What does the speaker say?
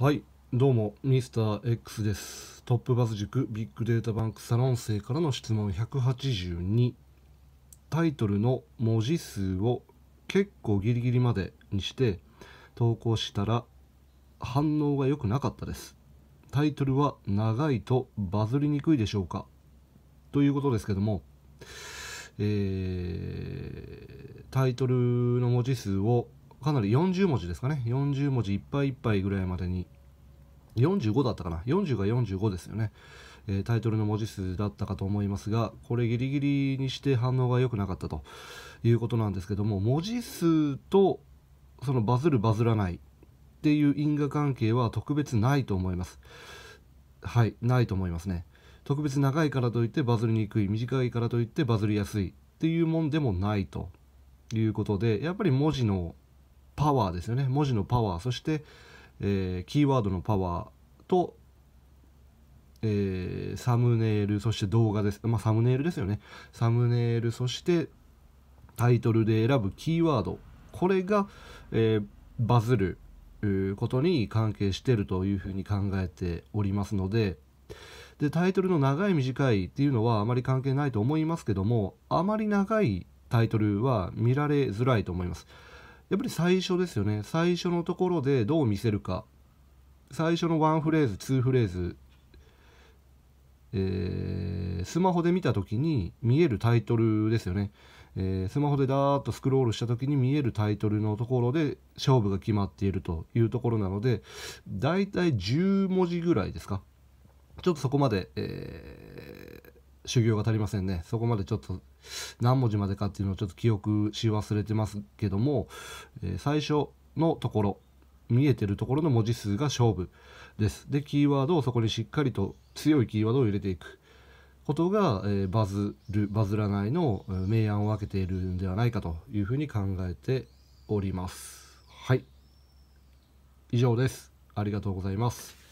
はいどうもミスター x ですトップバズ塾ビッグデータバンクサロン生からの質問182タイトルの文字数を結構ギリギリまでにして投稿したら反応が良くなかったですタイトルは長いとバズりにくいでしょうかということですけどもえー、タイトルの文字数をかなり40文字ですかね40文字いっぱいいっぱいぐらいまでに45だったかな40が45ですよね、えー、タイトルの文字数だったかと思いますがこれギリギリにして反応が良くなかったということなんですけども文字数とそのバズるバズらないっていう因果関係は特別ないと思いますはいないと思いますね特別長いからといってバズりにくい短いからといってバズりやすいっていうもんでもないということでやっぱり文字のパワーですよね文字のパワーそして、えー、キーワードのパワーと、えー、サムネイルそして動画です、まあ、サムネイルですよねサムネイルそしてタイトルで選ぶキーワードこれが、えー、バズることに関係してるというふうに考えておりますのででタイトルの長い短いっていうのはあまり関係ないと思いますけどもあまり長いタイトルは見られづらいと思います。やっぱり最初ですよね最初のところでどう見せるか最初のワンフレーズ2フレーズ、えー、スマホで見た時に見えるタイトルですよね、えー、スマホでダーッとスクロールした時に見えるタイトルのところで勝負が決まっているというところなのでだいたい10文字ぐらいですかちょっとそこまで、えー修行が足りませんね。そこまでちょっと何文字までかっていうのをちょっと記憶し忘れてますけども、えー、最初のところ、見えてるところの文字数が勝負です。で、キーワードをそこにしっかりと強いキーワードを入れていくことが、えー、バズる、バズらないの明暗を分けているんではないかというふうに考えております。はい。以上です。ありがとうございます。